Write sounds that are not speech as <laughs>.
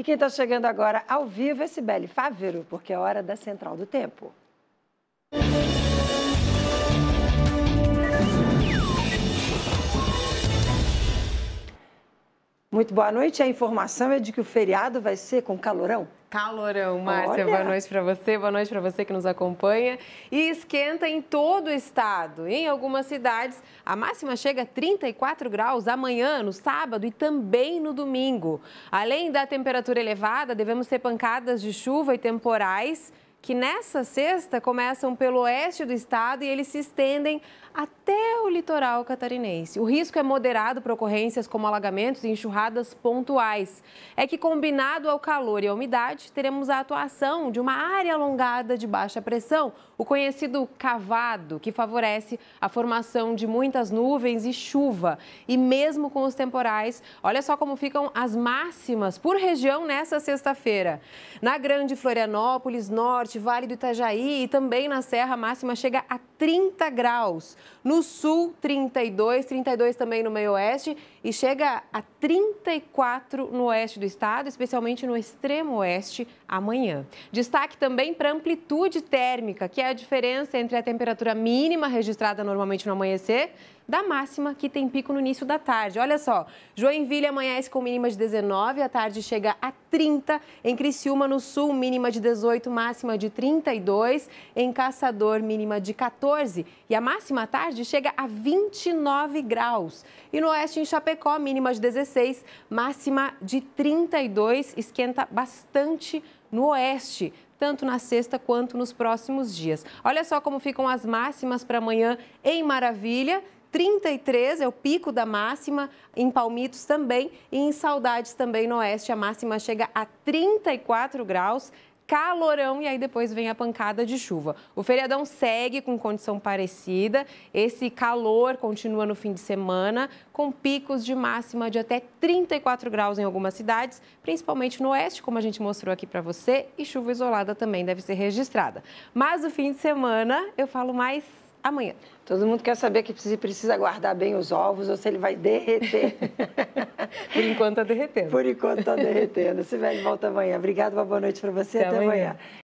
E quem está chegando agora ao vivo é Sibeli Fávero, porque é hora da Central do Tempo. Muito boa noite. A informação é de que o feriado vai ser com calorão calorão, Márcia. Olha. Boa noite para você, boa noite para você que nos acompanha. E esquenta em todo o estado. Em algumas cidades, a máxima chega a 34 graus amanhã, no sábado e também no domingo. Além da temperatura elevada, devemos ter pancadas de chuva e temporais que nessa sexta começam pelo oeste do estado e eles se estendem até o litoral catarinense. O risco é moderado para ocorrências como alagamentos e enxurradas pontuais. É que, combinado ao calor e à umidade, teremos a atuação de uma área alongada de baixa pressão, o conhecido cavado, que favorece a formação de muitas nuvens e chuva. E mesmo com os temporais, olha só como ficam as máximas por região nessa sexta-feira. Na Grande Florianópolis, Norte, norte, Vale do Itajaí e também na Serra, a máxima chega a 30 graus. No sul, 32, 32 também no meio-oeste e chega a 34 no oeste do estado, especialmente no extremo oeste amanhã. Destaque também para a amplitude térmica, que é a diferença entre a temperatura mínima registrada normalmente no amanhecer da máxima, que tem pico no início da tarde. Olha só, Joinville amanhece com mínima de 19, à tarde chega a 30. Em Criciúma, no sul, mínima de 18, máxima de de 32, em Caçador, mínima de 14 e a máxima tarde chega a 29 graus. E no oeste, em Chapecó, mínima de 16, máxima de 32, esquenta bastante no oeste tanto na sexta quanto nos próximos dias. Olha só como ficam as máximas para amanhã em Maravilha. 33 é o pico da máxima, em Palmitos também e em Saudades também no oeste. A máxima chega a 34 graus calorão e aí depois vem a pancada de chuva. O feriadão segue com condição parecida. Esse calor continua no fim de semana, com picos de máxima de até 34 graus em algumas cidades, principalmente no oeste, como a gente mostrou aqui para você, e chuva isolada também deve ser registrada. Mas o fim de semana eu falo mais amanhã. Todo mundo quer saber que precisa guardar bem os ovos ou se ele vai derreter. <laughs> <laughs> Por enquanto está derretendo. Por enquanto está derretendo. se Sibeli volta amanhã. Obrigada, uma boa noite para você. Até, até amanhã. amanhã.